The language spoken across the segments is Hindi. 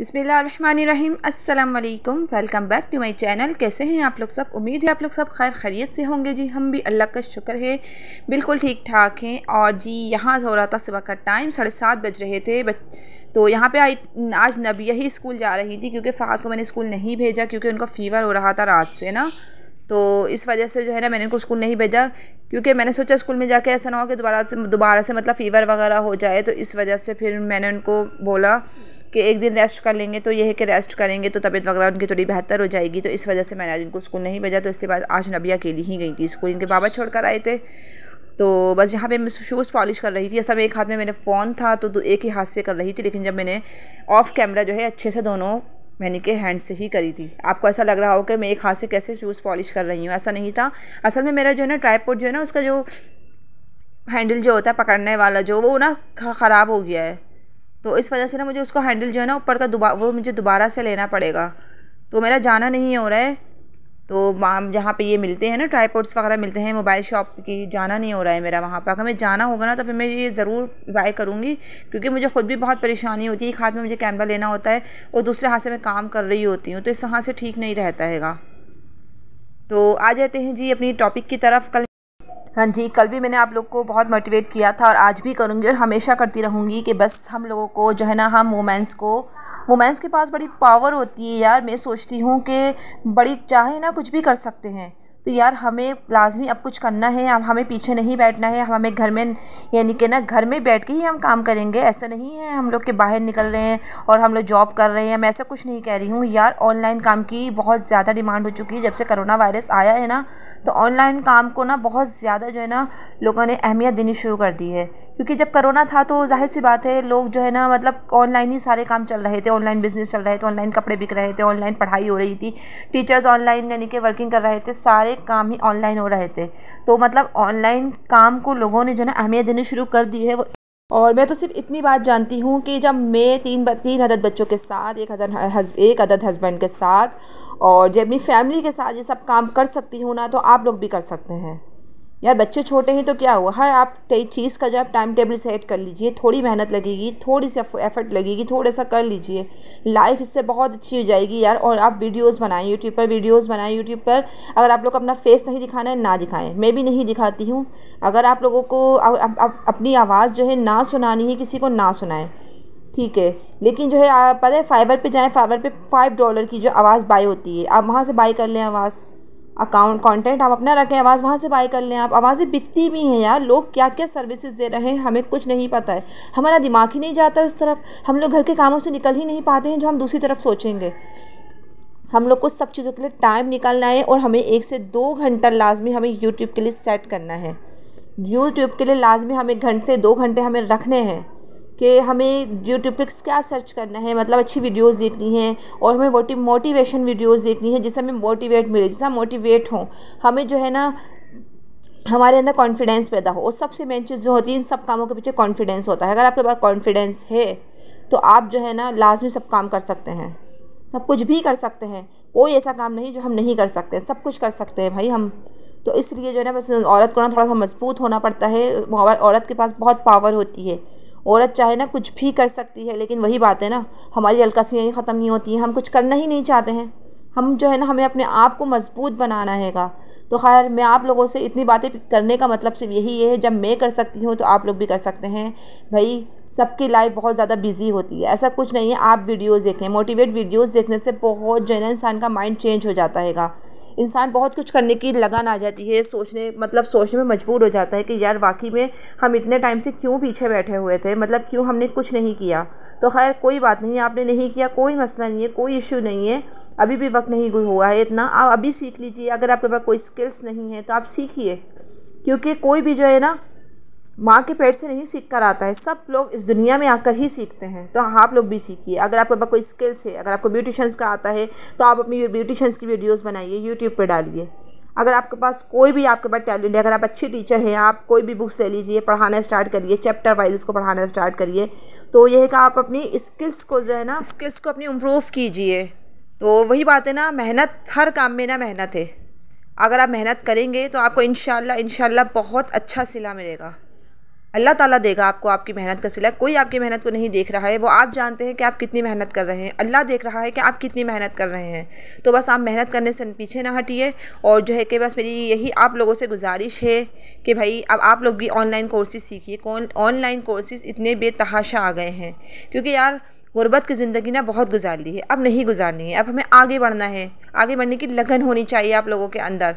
अस्सलाम वालेकुम welcome back to my channel कैसे हैं आप लोग सब उम्मीद है आप लोग सब खैर खैरियत से होंगे जी हम भी अल्लाह का शुक्र है बिल्कुल ठीक ठाक हैं और जी यहाँ हो रहा था सुबह का टाइम साढ़े सात बज रहे थे बच तो यहाँ पे आई आज नबिया ही स्कूल जा रही थी क्योंकि फाद को मैंने स्कूल नहीं भेजा क्योंकि उनका फ़ीवर हो रहा था रात से ना तो इस वजह से जो है ना मैंने उनको स्कूल नहीं भेजा क्योंकि मैंने सोचा स्कूल में जाके ऐसा ना हो कि दोबारा से दोबारा से मतलब फ़ीवर वगैरह हो जाए तो इस वजह से फिर मैंने उनको बोला कि एक दिन रेस्ट कर लेंगे तो यह है कि रेस्ट करेंगे तो तबीयत वगैरह उनकी थोड़ी बेहतर हो जाएगी तो इस वजह से मैंने आज इनको स्कूल नहीं भेजा तो इसके बाद आज नबिया अकेली ही गई थी स्कूल इनके बाबा छोड़ कर आए थे तो बस यहाँ पे मैं शूज़ पॉलिश कर रही थी असल में एक हाथ में मेरे फ़ोन था तो, तो एक ही हाथ से कर रही थी लेकिन जब मैंने ऑफ़ कैमरा जो है अच्छे से दोनों मैंने के हैंड से ही करी थी आपको ऐसा लग रहा हो कि मैं एक हाथ से कैसे शूज़ पॉलिश कर रही हूँ ऐसा नहीं था असल में मेरा जो है ना ट्राईपोर्ट जो है ना उसका जो हैंडल जो होता है पकड़ने वाला जो वो ना ख़राब हो गया है तो इस वजह से ना मुझे उसको हैंडल जो है ना ऊपर का दोबारा वो मुझे दोबारा से लेना पड़ेगा तो मेरा जाना नहीं हो रहा है तो जहाँ पे ये मिलते हैं ना ट्राईपोर्ट्स वगैरह मिलते हैं मोबाइल शॉप की जाना नहीं हो रहा है मेरा वहाँ पर अगर मैं जाना होगा ना तो फिर मैं ये ज़रूर बाय करूँगी क्योंकि मुझे ख़ुद भी बहुत परेशानी होती है एक हाथ में मुझे कैमरा लेना होता है और दूसरे हाथ से मैं काम कर रही होती हूँ तो इस हाथ से ठीक नहीं रहता हैगा तो आ जाते हैं जी अपनी टॉपिक की तरफ कल हाँ जी कल भी मैंने आप लोग को बहुत मोटिवेट किया था और आज भी करूँगी और हमेशा करती रहूँगी कि बस हम लोगों को जो है ना हम वुमेंस को वुमेंस के पास बड़ी पावर होती है यार मैं सोचती हूँ कि बड़ी चाहे ना कुछ भी कर सकते हैं तो यार हमें लाजमी अब कुछ करना है अब हमें पीछे नहीं बैठना है हमें घर में यानी कि ना घर में बैठ के ही हम काम करेंगे ऐसा नहीं है हम लोग के बाहर निकल रहे हैं और हम लोग जॉब कर रहे हैं मैं ऐसा कुछ नहीं कह रही हूँ यार ऑनलाइन काम की बहुत ज़्यादा डिमांड हो चुकी है जब से करोना वायरस आया है ना तो ऑनलाइन काम को ना बहुत ज़्यादा जो है ना लोगों ने अहमियत देनी शुरू कर दी है क्योंकि जब करोना था तो जाहिर सी बात है लोग जो है ना मतलब ऑनलाइन ही सारे काम चल रहे थे ऑनलाइन बिज़नेस चल रहे थे ऑनलाइन कपड़े बिक रहे थे ऑनलाइन पढ़ाई हो रही थी टीचर्स ऑनलाइन यानी कि वर्किंग कर रहे थे सारे काम ही ऑनलाइन हो रहे थे तो मतलब ऑनलाइन काम को लोगों ने जो है ना अहमियत देनी शुरू कर दी है और मैं तो सिर्फ इतनी बात जानती हूँ कि जब मैं तीन तीन अदद बच्चों के साथ एक अदद हज, एक अदद हस्बैंड के साथ और जब अपनी फैमिली के साथ ये सब काम कर सकती हूँ ना तो आप लोग भी कर सकते हैं यार बच्चे छोटे हैं तो क्या हुआ हर आप चीज़ का जो आप टाइम टेबल सेट कर लीजिए थोड़ी मेहनत लगेगी थोड़ी सी एफर्ट लगेगी थोड़ा सा कर लीजिए लाइफ इससे बहुत अच्छी हो जाएगी यार और आप वीडियोस बनाएं यूट्यूब पर वीडियोस बनाएं यूट्यूब पर अगर आप लोग अपना फेस नहीं दिखाना है ना दिखाएं मैं भी नहीं दिखाती हूँ अगर आप लोगों को आप, आप, अपनी आवाज़ जो है ना सुनानी है किसी को ना सुनाएं ठीक है लेकिन जो है पता है फाइबर पे जाएं फाइबर पे फाइव डॉलर की जो आवाज़ बाई होती है आप वहाँ से बाई कर लें आवाज़ अकाउंट कॉन्टेंट आप अपना रखें आवाज़ वहाँ से बाई कर लें आप आवाज़ें बिकती भी हैं यार लोग क्या क्या सर्विसेज दे रहे हैं हमें कुछ नहीं पता है हमारा दिमाग ही नहीं जाता उस तरफ हम लोग घर के कामों से निकल ही नहीं पाते हैं जो हम दूसरी तरफ सोचेंगे हम लोग को सब चीज़ों के लिए टाइम निकालना है और हमें एक से दो घंटा लाजमी हमें यूट्यूब के लिए सेट करना है यूट्यूब के लिए लाजमी हमें घंटे से दो घंटे हमें रखने हैं कि हमें यूट्यूब पिक्स क्या सर्च करना है मतलब अच्छी वीडियोस देखनी है और हमें मोटिवेशन वीडियोस देखनी है जिससे हमें मोटिवेट मिले जिससे हम मोटिवेट हों हमें जो है ना हमारे अंदर कॉन्फिडेंस पैदा हो और सबसे मेन चीज़ जो होती है इन सब कामों के पीछे कॉन्फिडेंस होता है अगर आपके पास कॉन्फिडेंस है तो आप जो है ना लाजमी सब काम कर सकते हैं सब कुछ भी कर सकते हैं कोई ऐसा काम नहीं जो हम नहीं कर सकते सब कुछ कर सकते हैं भाई हम तो इसलिए जो है ना बस औरत को ना थोड़ा सा मजबूत होना पड़ता है औरत के पास बहुत पावर होती है औरत चाहे ना कुछ भी कर सकती है लेकिन वही बात है ना हमारी सी ख़त्म नहीं होती हैं हम कुछ करना ही नहीं चाहते हैं हम जो है ना हमें अपने आप को मजबूत बनाना हैगा तो खैर मैं आप लोगों से इतनी बातें करने का मतलब सिर्फ यही है जब मैं कर सकती हूँ तो आप लोग भी कर सकते हैं भाई सबकी लाइफ बहुत ज़्यादा बिजी होती है ऐसा कुछ नहीं है आप वीडियोस देखें मोटिवेट वीडियोस देखने से बहुत जो है ना इंसान का माइंड चेंज हो जाता हैगा इंसान बहुत कुछ करने की लगन आ जाती है सोचने मतलब सोचने में मजबूर हो जाता है कि यार वाकई में हम इतने टाइम से क्यों पीछे बैठे हुए थे मतलब क्यों हमने कुछ नहीं किया तो खैर कोई बात नहीं आपने नहीं किया कोई मसला नहीं है कोई इशू नहीं है अभी भी वक्त नहीं हुआ है इतना आप अभी सीख लीजिए अगर आपके पास कोई स्किल्स नहीं है तो आप सीखिए क्योंकि कोई भी जो है ना माँ के पेट से नहीं सीख कर आता है सब लोग इस दुनिया में आकर ही सीखते हैं तो आप लोग भी सीखिए अगर आपके पास कोई स्किल्स है अगर आपको ब्यूटिशंस का आता है तो आप अपनी ब्यूटिशंस की वीडियोस बनाइए यूट्यूब पर डालिए अगर आपके पास कोई भी आपके पास टैलेंट है अगर आप अच्छी टीचर हैं आप कोई भी बुक्स ले लीजिए पढ़ाना स्टार्ट करिए चैप्टर वाइज उसको पढ़ाना स्टार्ट करिए तो यह है कि आप अपनी स्किल्स को जो है ना स्किल्स को अपनी इम्प्रूव कीजिए तो वही बात है ना मेहनत हर काम में ना मेहनत है अगर आप मेहनत करेंगे तो आपको इन शाला बहुत अच्छा सिला मिलेगा अल्लाह ताला देगा आपको आपकी मेहनत का सिला कोई आपकी मेहनत को नहीं देख रहा है वो आप जानते हैं कि आप कितनी मेहनत कर रहे हैं अल्लाह देख रहा है कि आप कितनी मेहनत कर रहे हैं तो बस आप मेहनत करने से पीछे ना हटिए और जो है कि बस मेरी यही आप लोगों से गुजारिश है कि भाई अब आप लोग भी ऑनलाइन कोर्सेज सीखिए कौन ऑनलाइन कोर्सेज इतने बेतहाशा आ गए हैं क्योंकि यार गुर्बत की ज़िंदगी ना बहुत गुजार ली है अब नहीं गुजारनी है अब हमें आगे बढ़ना है आगे बढ़ने की लगन होनी चाहिए आप लोगों के अंदर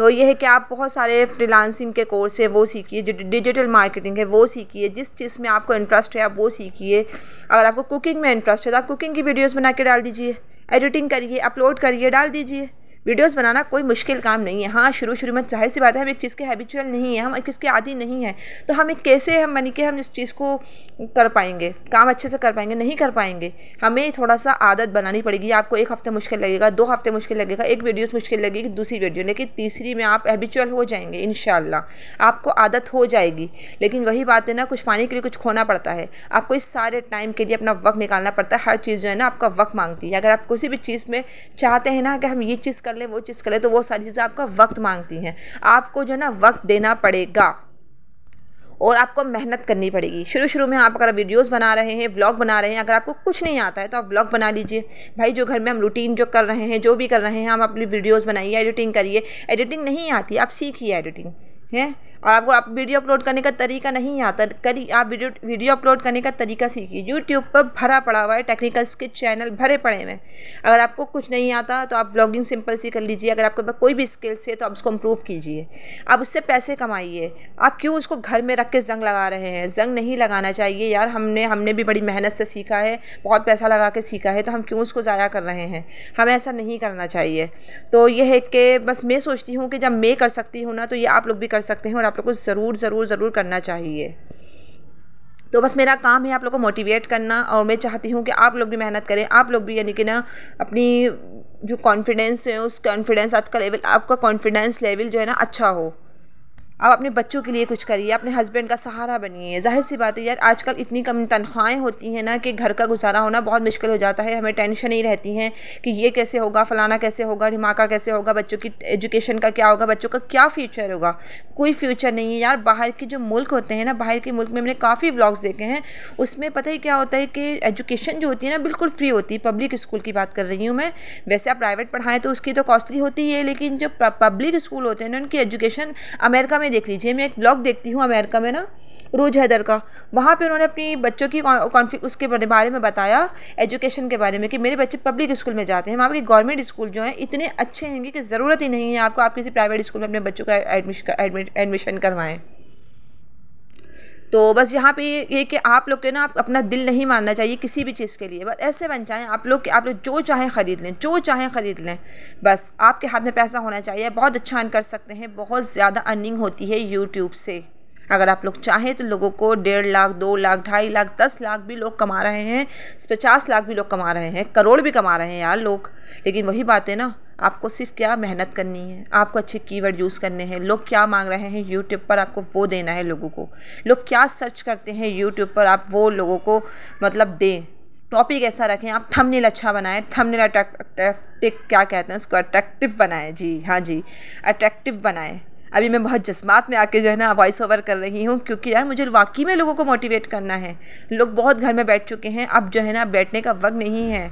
तो ये है कि आप बहुत सारे फ्रीलांसिंग के कोर्स है वो सीखिए जो डिजिटल मार्केटिंग है वो सीखिए जिस चीज़ में आपको इंटरेस्ट है आप वो सीखिए अगर आपको कुकिंग में इंटरेस्ट है तो आप कुकिंग की वीडियोज़ बना के डाल दीजिए एडिटिंग करिए अपलोड करिए डाल दीजिए वीडियोस बनाना कोई मुश्किल काम नहीं है हाँ शुरू शुरू में जाहिर सी बात है हम एक चीज़ के हैबिचुअल नहीं है हम एक चीज़ के आदि नहीं है तो हम एक कैसे हम बनी के हम इस चीज़ को कर पाएंगे काम अच्छे से कर पाएंगे नहीं कर पाएंगे हमें थोड़ा सा आदत बनानी पड़ेगी आपको एक हफ्ते मुश्किल लगेगा दो हफ्ते मुश्किल लगेगा एक वीडियोज़ मुश्किल लगेगी दूसरी वीडियो लेकिन तीसरी में आप हैबिचुअल हो जाएंगे इन आपको आदत हो जाएगी लेकिन वही बात है ना कुछ पाने के लिए कुछ खोना पड़ता है आपको इस सारे टाइम के लिए अपना वक्त निकालना पड़ता है हर चीज़ जो है ना आपका वक्त मांगती है अगर आप किसी भी चीज़ में चाहते हैं ना कि हम ये चीज़ कर कर लें वो चीज़ कर लें तो वो सारी चीज़ें आपका वक्त मांगती हैं आपको जो है ना वक्त देना पड़ेगा और आपको मेहनत करनी पड़ेगी शुरू शुरू में आप अगर वीडियोस बना रहे हैं ब्लॉग बना रहे हैं अगर आपको कुछ नहीं आता है तो आप ब्लॉग बना लीजिए भाई जो घर में हम रूटीन जो कर रहे हैं जो भी कर रहे हैं हम अपनी वीडियोस बनाइए एडिटिंग करिए एडिटिंग नहीं आती आप सीखिए एडिटिंग हैं और आपको आप वीडियो अपलोड करने का तरीका नहीं आता करी आप वीडियो वीडियो अपलोड करने का तरीका सीखिए यूट्यूब पर भरा पड़ा हुआ है टेक्निकल्स के चैनल भरे पड़े हुए हैं अगर आपको कुछ नहीं आता तो आप ब्लॉगिंग सिंपल सी कर लीजिए अगर आपके पास कोई भी स्किल्स है तो आप उसको इम्प्रूव कीजिए आप उससे पैसे कमाइए आप क्यों उसको घर में रख के जंग लगा रहे हैं जंग नहीं लगाना चाहिए यार हमने हमने भी बड़ी मेहनत से सीखा है बहुत पैसा लगा के सीखा है तो हम क्यों उसको ज़ाया कर रहे हैं हमें ऐसा नहीं करना चाहिए तो यह है कि बस मैं सोचती हूँ कि जब मैं कर सकती हूँ ना तो ये आप लोग भी कर कर सकते हैं और आप लोग को ज़रूर ज़रूर ज़रूर करना चाहिए तो बस मेरा काम है आप लोग को मोटिवेट करना और मैं चाहती हूँ कि आप लोग भी मेहनत करें आप लोग भी यानी कि ना अपनी जो कॉन्फिडेंस है उस कॉन्फिडेंस आपका लेवल आपका कॉन्फिडेंस लेवल जो है ना अच्छा हो आप अपने बच्चों के लिए कुछ करिए अपने हस्बैंड का सहारा बनिए जाहिर सी बात है यार आजकल इतनी कम तनख्वाहें होती हैं ना कि घर का गुजारा होना बहुत मुश्किल हो जाता है हमें टेंशन ही रहती हैं कि ये कैसे होगा फ़लाना कैसे होगा धमाका कैसे होगा बच्चों की एजुकेशन का क्या होगा बच्चों का क्या फ्यूचर होगा कोई फ्यूचर नहीं है यार बाहर के जो मुल्क होते हैं ना बाहर के मुल्क में मैंने काफ़ी ब्लॉग्स देखे हैं उसमें पता ही क्या होता है कि एजुकेशन जो होती है ना बिल्कुल फ्री होती है पब्लिक स्कूल की बात कर रही हूँ मैं वैसे आप प्राइवेट पढ़ाएँ तो उसकी तो कॉस्टली होती है लेकिन जो पब्लिक स्कूल होते हैं ना उनकी एजुकेशन अमेरिका में में देख लीजिए मैं एक ब्लॉग देखती हूँ अमेरिका में ना रोज हैदर का वहाँ पे उन्होंने अपनी बच्चों की कॉन्फ्लिक उसके बारे में बताया एजुकेशन के बारे में कि मेरे बच्चे पब्लिक स्कूल में जाते हैं वहाँ के गवर्नमेंट स्कूल जो हैं इतने अच्छे हैं कि ज़रूरत ही नहीं है आपको आप किसी प्राइवेट स्कूल में अपने बच्चों का एडमिशन एडमिशन करवाएं तो बस यहाँ पे ये कि आप लोग के ना आप अपना दिल नहीं मानना चाहिए किसी भी चीज़ के लिए बस ऐसे बन जाएँ आप लोग कि आप लोग जो चाहें ख़रीद लें जो चाहें ख़रीद लें बस आपके हाथ में पैसा होना चाहिए बहुत अच्छा अर्न कर सकते हैं बहुत ज़्यादा अर्निंग होती है यूट्यूब से अगर आप लोग चाहें तो लोगों को डेढ़ लाख दो लाख ढाई लाख दस लाख भी लोग कमा रहे हैं पचास लाख भी लोग कमा रहे हैं करोड़ भी कमा रहे हैं यार लोग लेकिन वही बात है ना आपको सिर्फ क्या मेहनत करनी है आपको अच्छे कीवर्ड यूज़ करने हैं लोग क्या मांग रहे हैं यूट्यूब पर आपको वो देना है लोगों को लोग क्या सर्च करते हैं यूट्यूब पर आप वो लोगों को मतलब दें टॉपिक ऐसा रखें आप थंबनेल अच्छा बनाएं थंबनेल अट्रैक्टिव क्या कहते हैं उसको अट्रैक्टिव बनाएं जी हाँ जी अट्रैक्टिव बनाएं अभी मैं बहुत जज्बात में आके जो है ना वॉइस ओवर कर रही हूँ क्योंकि यार मुझे वाकई में लोगों को मोटिवेट करना है लोग बहुत घर में बैठ चुके हैं अब जो है ना बैठने का वक्त नहीं है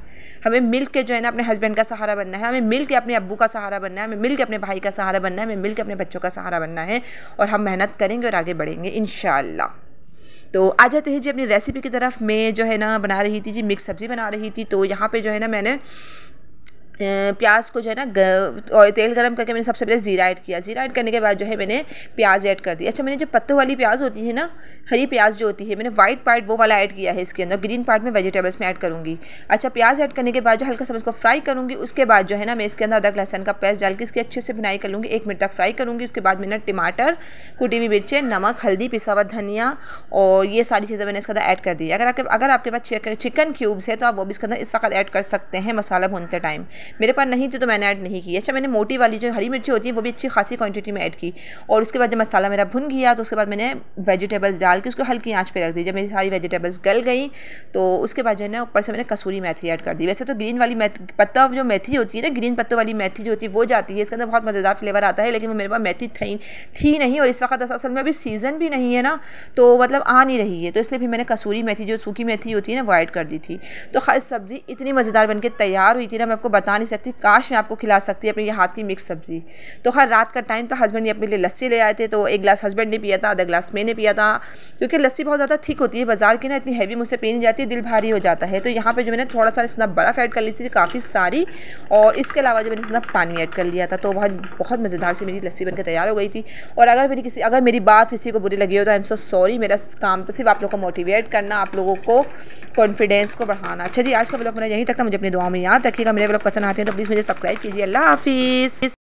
हमें मिल के जो है ना अपने हस्बैंड का सहारा बनना है हमें मिल के अपने अबू का सहारा बनना है हमें मिल के अपने भाई का सहारा बनना है हमें मिल के अपने बच्चों का सहारा बनना है और हम मेहनत करेंगे और आगे बढ़ेंगे इन तो आ जाते हैं जी अपनी रेसिपी की तरफ मैं जो है ना बना रही थी जी मिक्स सब्ज़ी बना रही थी तो यहाँ पे जो है ना मैंने प्याज को जो है ना और तेल गरम करके मैंने सबसे पहले ज़ीरा ऐड किया ज़ीरा ऐड करने के बाद जो है मैंने प्याज ऐड कर दिया अच्छा मैंने जो पत्तों वाली प्याज होती है ना हरी प्याज जो होती है मैंने वाइट पार्ट वो वाला ऐड किया है इसके अंदर ग्रीन पार्ट में वेजिटेबल्स में ऐड करूँगी अच्छा प्याज ऐड करने के बाद जो हल्का सा उसको फ्राई करूँगी उसके बाद जो है ना मैं इसके अंदर अदरक लहसन का पेस्ट डाल के इसकी अच्छे से बनाई कर लूँगी एक मिनट तक फ्राई करूँगी उसके बाद मैंने टमाटर कुटी हुई मिर्चें नमक हल्दी पिसा हुआ धनिया और ये सारी चीज़ें मैंने इसके अंदर ऐड कर दी अगर आपके अगर आपके पास चिकन क्यूब्स है तो आप वो भी इसके अंदर इस वक्त ऐड कर सकते हैं मसाला भूनते टाइम मेरे पास नहीं थी तो मैंने ऐड नहीं की अच्छा मैंने मोटी वाली जो हरी मिर्ची होती है वो भी अच्छी खासी क्वान्टिटी में ऐड की और उसके बाद जब मसाला मेरा भुन गया तो उसके बाद मैंने वेजिटेबल्स डाल के उसको हल्की आँच पर रख दी जब मेरी सारी वेजिटेबल्स गल गई तो उसके बाद जो है ना ऊपर से मैंने कसूरी मेथी ऐड कर दी वैसे तो ग्रीन वाली पत्ता जो मेथी होती है ना ग्रीन पत्तों वाली मेथी जो होती है वो जाती है इसके अंदर बहुत मज़ेदार फ्लेवर आता है लेकिन वो मेरे पास मेथी थी थी नहीं और इस वक्त असल में अभी सीज़न भी नहीं है ना तो मतलब आ नहीं रही है तो इसलिए फिर मैंने कसूरी मेथी जो सूखी मेथी होती है ना वो ऐड कर दी थी तो खास सब्ज़ी इतनी मज़ेदार बनकर तैयार हुई थी ना मैं आपको बता खा नहीं सकती काश मैं आपको खिला सकती अपने हाथ की मिक्स सब्ज़ी तो हर रात का टाइम था हस्बैंड ने अपने लिए लस्सी ले आए थे तो एक गिलास हस्बैंड ने पिया था आधा गिलास मैंने पिया था क्योंकि लस्सी बहुत ज़्यादा थिक होती है बाज़ार की ना इतनी हैवी मुझसे पी नहीं जाती है दिल भारी हो जाता है तो यहाँ पर जो मैंने थोड़ा सा इतना बर्फ़ ऐड कर ली थी काफ़ी सारी और इसके अलावा जो मैंने इतना पानी ऐड कर लिया था तो बहुत बहुत मज़ेदार से मेरी लस्सी बनकर तैयार हो गई थी और अगर मेरी किसी अगर मेरी बात किसी को बुरी लगी हो तो आई एम सो सॉरी मेरा काम तो सिर्फ आप लोगों को मोटिवेट करना आप लोगों को कॉन्फिडेंस को बढ़ाना अच्छा जी आज का ब्लॉग मेरा यहीं तक था मुझे अपनी दुआ में याद रखिएगा मेरे ब्लॉग पता बनाते हैं तो प्लीज़ मुझे सब्सक्राइब कीजिए अल्लाह हाफिज़